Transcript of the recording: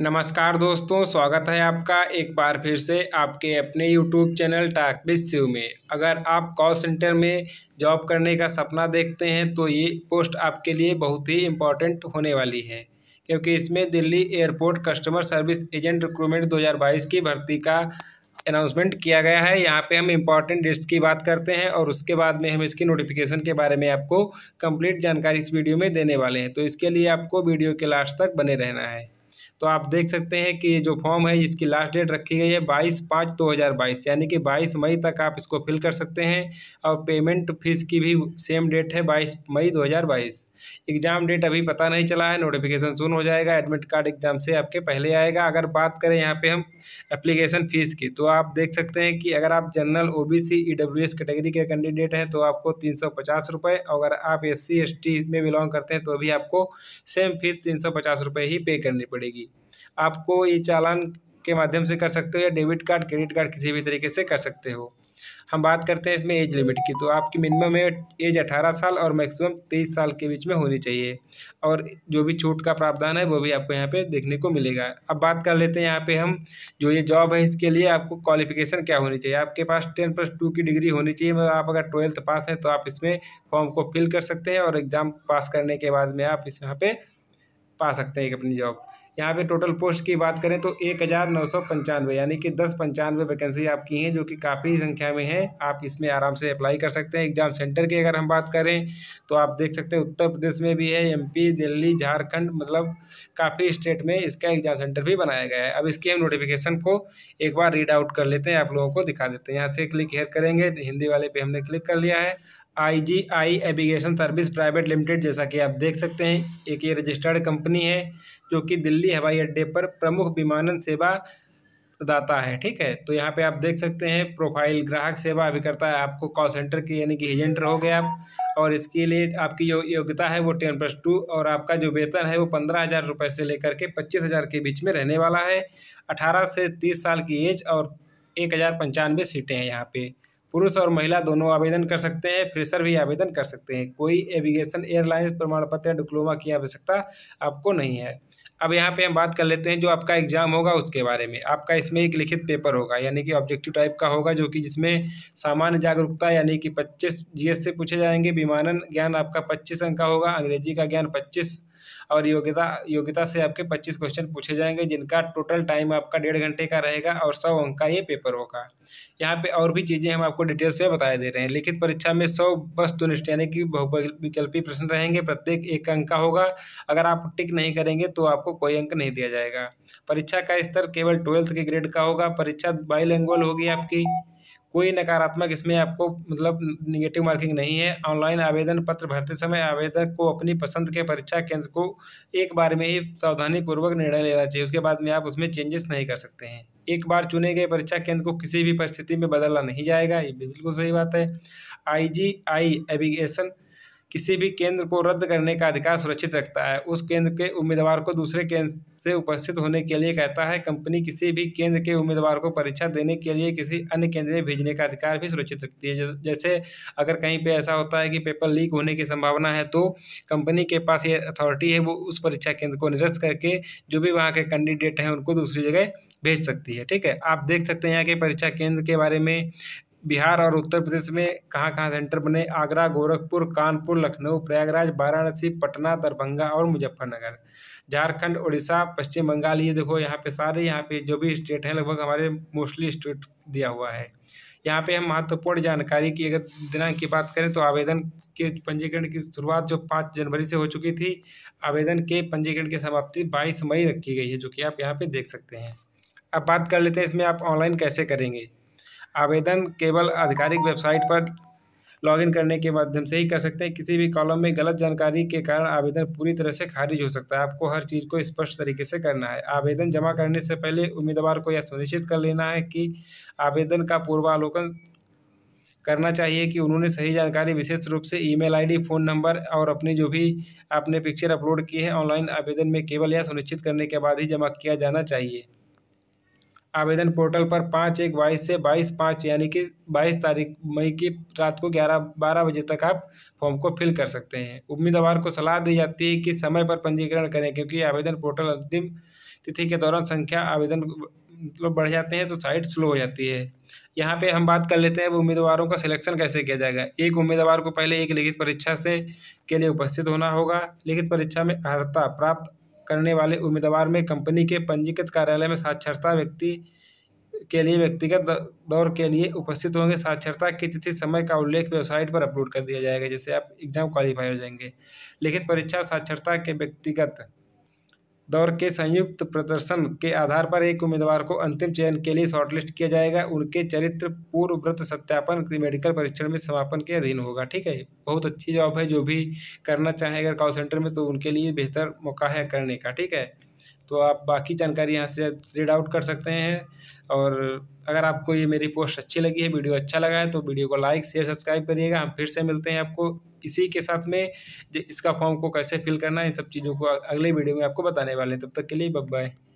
नमस्कार दोस्तों स्वागत है आपका एक बार फिर से आपके अपने YouTube channel talk with Shiv में अगर आप कॉल सेंटर में जॉब करने का सपना देखते हैं तो ये पोस्ट आपके लिए बहुत ही इम्पोर्टेंट होने वाली है क्योंकि इसमें Delhi airport customer service agent recruitment 2022 की भर्ती का अनाउंसमेंट किया गया है यहाँ पे हम इम्पॉर्टेंट डेट्स की बात करते हैं और उसके बाद में हम इसकी नोटिफिकेशन के बारे में आपको कंप्लीट जानकारी इस वीडियो में देने वाले हैं तो इसके लिए आपको वीडियो के लास्ट तक बने रहना है तो आप देख सकते हैं कि जो फॉर्म है इसकी लास्ट डेट रखी गई है बाईस पाँच दो हज़ार बाईस यानी कि बाईस मई तक आप इसको फिल कर सकते हैं और पेमेंट फीस की भी सेम डेट है बाईस मई दो हज़ार बाईस एग्ज़ाम डेट अभी पता नहीं चला है नोटिफिकेशन सुन हो जाएगा एडमिट कार्ड एग्ज़ाम से आपके पहले आएगा अगर बात करें यहाँ पे हम एप्लीकेशन फ़ीस की तो आप देख सकते हैं कि अगर आप general O B C E W S category के कैंडिडेट हैं तो आपको तीन सौ पचास रुपये अगर आप एस सी एस टी में बिलोंग करते हैं तो अभी आपको सेम फीस तीन सौ पचास रुपये ही पे करनी पड़ेगी आपको ये चालान के माध्यम से कर सकते हो या डेबिट कार्ड क्रेडिट कार्ड किसी भी तरीके से कर सकते हो हम बात करते हैं इसमें एज लिमिट की तो आपकी मिनिमम एज अठारह साल और मैक्सिमम तेईस साल के बीच में होनी चाहिए और जो भी छूट का प्रावधान है वो भी आपको यहाँ पे देखने को मिलेगा अब बात कर लेते हैं यहाँ पे हम जो ये जॉब है इसके लिए आपको क्वालिफिकेशन क्या होनी चाहिए आपके पास टेन प्लस टू की डिग्री होनी चाहिए मतलब आप अगर ट्वेल्थ पास हैं तो आप इसमें फॉर्म को फिल कर सकते हैं और एग्ज़ाम पास करने के बाद में आप इस यहाँ पर पा सकते हैं अपनी जॉब यहाँ पे टोटल पोस्ट की बात करें तो एक हज़ार नौ सौ पंचानवे यानी कि दस पंचानवे वैकेंसी आपकी हैं जो कि काफ़ी संख्या में है आप इसमें आराम से अप्लाई कर सकते हैं एग्जाम सेंटर की अगर हम बात करें तो आप देख सकते हैं उत्तर प्रदेश में भी है एमपी दिल्ली झारखंड मतलब काफ़ी स्टेट में इसका एग्जाम सेंटर भी बनाया गया है अब इसकी हम नोटिफिकेशन को एक बार रीड आउट कर लेते हैं आप लोगों को दिखा देते हैं यहाँ से क्लिक हेयर करेंगे हिंदी वाले पर हमने क्लिक कर लिया है IGI aviation service private limited जैसा कि आप देख सकते हैं एक ये रजिस्टर्ड कंपनी है जो कि दिल्ली हवाई अड्डे पर प्रमुख विमानन सेवा प्रदाता है ठीक है तो यहाँ पे आप देख सकते हैं प्रोफाइल ग्राहक सेवा अभिकर्ता है आपको कॉल सेंटर के यानी कि एजेंट रहोगे आप और इसके लिए आपकी जो योग्यता है वो टेन प्लस टू और आपका जो वेतन है वो पंद्रह हज़ार रुपये से लेकर के पच्चीस हज़ार के बीच में रहने वाला है अठारह से तीस साल की एज और एक हज़ार पंचानवे सीटें हैं यहाँ पर पुरुष और महिला दोनों आवेदन कर सकते हैं फ्रेशर भी आवेदन कर सकते हैं कोई एविगेशन एयरलाइंस प्रमाण पत्र या डिप्लोमा की आवश्यकता आपको नहीं है अब यहाँ पे हम बात कर लेते हैं जो आपका एग्ज़ाम होगा उसके बारे में आपका इसमें एक लिखित पेपर होगा यानी कि ऑब्जेक्टिव टाइप का होगा जो कि जिसमें सामान्य जागरूकता यानी कि 25 जीएस से पूछे जाएंगे विमानन ज्ञान आपका 25 अंक का होगा अंग्रेजी का ज्ञान पच्चीस और योग्यता योग्यता से आपके पच्चीस क्वेश्चन पूछे जाएंगे जिनका टोटल टाइम आपका डेढ़ घंटे का रहेगा और सौ अंक का ये पेपर होगा यहाँ पे और भी चीज़ें हम आपको डिटेल्स में बताए दे रहे हैं लिखित परीक्षा में सौ बस दुनिष्ठ यानी कि बहुविकल्पी प्रश्न रहेंगे प्रत्येक एक अंक का होगा अगर आप टिक नहीं करेंगे तो आपको कोई अंक नहीं दिया जाएगा परीक्षा का स्तर केवल ट्वेल्थ के ग्रेड का होगा परीक्षा बाइलैंग्वल होगी आपकी कोई नकारात्मक इसमें आपको मतलब निगेटिव मार्किंग नहीं है ऑनलाइन आवेदन पत्र भरते समय आवेदक को अपनी पसंद के परीक्षा केंद्र को एक बार में ही सावधानीपूर्वक निर्णय लेना चाहिए उसके बाद में आप उसमें चेंजेस नहीं कर सकते हैं एक बार चुने गए परीक्षा केंद्र को किसी भी परिस्थिति में बदलना नहीं जाएगा ये बिल्कुल सही बात है आई जी आई एविगेशन किसी भी केंद्र को रद्द करने का अधिकार सुरक्षित रखता है उस केंद्र के उम्मीदवार को दूसरे केंद्र से उपस्थित होने के लिए कहता है कंपनी किसी भी केंद्र के उम्मीदवार को परीक्षा देने के लिए किसी अन्य केंद्र में भेजने का अधिकार भी सुरक्षित रखती है जैसे अगर कहीं पे ऐसा होता है कि पेपर लीक होने की संभावना है तो कंपनी के पास ये अथॉरिटी है वो उस परीक्षा केंद्र को निरस्त करके जो भी वहाँ के कैंडिडेट हैं उनको दूसरी जगह भेज सकती है ठीक है आप देख सकते हैं यहाँ के परीक्षा केंद्र के बारे में बिहार और उत्तर प्रदेश में कहाँ कहाँ सेंटर बने आगरा गोरखपुर कानपुर लखनऊ प्रयागराज वाराणसी पटना दरभंगा और मुजफ्फरनगर झारखंड उड़ीसा पश्चिम बंगाल ये देखो यहाँ पे सारे यहाँ पे जो भी स्टेट हैं लगभग हमारे मोस्टली स्टेट दिया हुआ है यहाँ पे हम महत्वपूर्ण जानकारी की अगर दिनांक की बात करें तो आवेदन के पंजीकरण की शुरुआत जो पाँच जनवरी से हो चुकी थी आवेदन के पंजीकरण की समाप्ति बाईस मई रखी गई है जो कि आप यहाँ पर देख सकते हैं अब बात कर लेते हैं इसमें आप ऑनलाइन कैसे करेंगे आवेदन केवल आधिकारिक वेबसाइट पर लॉगिन करने के माध्यम से ही कर सकते हैं किसी भी कॉलम में गलत जानकारी के कारण आवेदन पूरी तरह से खारिज हो सकता है आपको हर चीज़ को स्पष्ट तरीके से करना है आवेदन जमा करने से पहले उम्मीदवार को यह सुनिश्चित कर लेना है कि आवेदन का पूर्वालोकन करना चाहिए कि उन्होंने सही जानकारी विशेष रूप से ईमेल आईडी फ़ोन नंबर और अपने जो भी आपने पिक्चर अपलोड की है ऑनलाइन आवेदन में केवल यह सुनिश्चित करने के बाद ही जमा किया जाना चाहिए आवेदन पोर्टल पर पाँच एक बाईस से बाईस पाँच यानी कि बाईस तारीख मई की रात को ग्यारह बारह बजे तक आप फॉर्म को फिल कर सकते हैं उम्मीदवार को सलाह दी जाती है कि समय पर पंजीकरण करें क्योंकि आवेदन पोर्टल अंतिम तिथि के दौरान संख्या आवेदन मतलब बढ़ जाते हैं तो साइट स्लो हो जाती है यहाँ पे हम बात कर लेते हैं उम्मीदवारों का सिलेक्शन कैसे किया जाएगा एक उम्मीदवार को पहले एक लिखित परीक्षा से के लिए उपस्थित होना होगा लिखित परीक्षा में अर्हता प्राप्त करने वाले उम्मीदवार में कंपनी के पंजीकृत कार्यालय में साक्षरता व्यक्ति के लिए व्यक्तिगत दौर के लिए उपस्थित होंगे साक्षरता की तिथि समय का उल्लेख वेबसाइट पर अपलोड कर दिया जाएगा जिससे आप एग्जाम क्वालिफाई हो जाएंगे लिखित परीक्षा साक्षरता के व्यक्तिगत दौर के संयुक्त प्रदर्शन के आधार पर एक उम्मीदवार को अंतिम चयन के लिए शॉर्टलिस्ट किया जाएगा उनके चरित्र पूर्व व्रत सत्यापन मेडिकल परीक्षण में समापन के अधीन होगा ठीक है बहुत अच्छी जॉब है जो भी करना चाहें अगर कॉल सेंटर में तो उनके लिए बेहतर मौका है करने का ठीक है तो आप बाकी जानकारी यहाँ से रीड आउट कर सकते हैं और अगर आपको ये मेरी पोस्ट अच्छी लगी है वीडियो अच्छा लगा है तो वीडियो को लाइक शेयर सब्सक्राइब करिएगा हम फिर से मिलते हैं आपको इसी के साथ में इसका फॉर्म को कैसे फिल करना है इन सब चीज़ों को अगले वीडियो में आपको बताने वाले हैं तब तक के लिए बब बाय